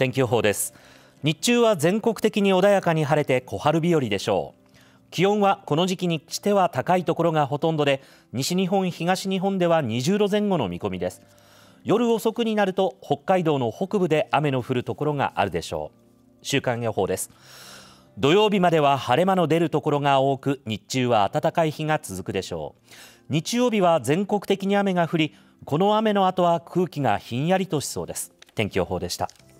天気予報です日中は全国的に穏やかに晴れて小春日和でしょう気温はこの時期にしては高いところがほとんどで西日本東日本では20度前後の見込みです夜遅くになると北海道の北部で雨の降るところがあるでしょう週間予報です土曜日までは晴れ間の出るところが多く日中は暖かい日が続くでしょう日曜日は全国的に雨が降りこの雨の後は空気がひんやりとしそうです天気予報でした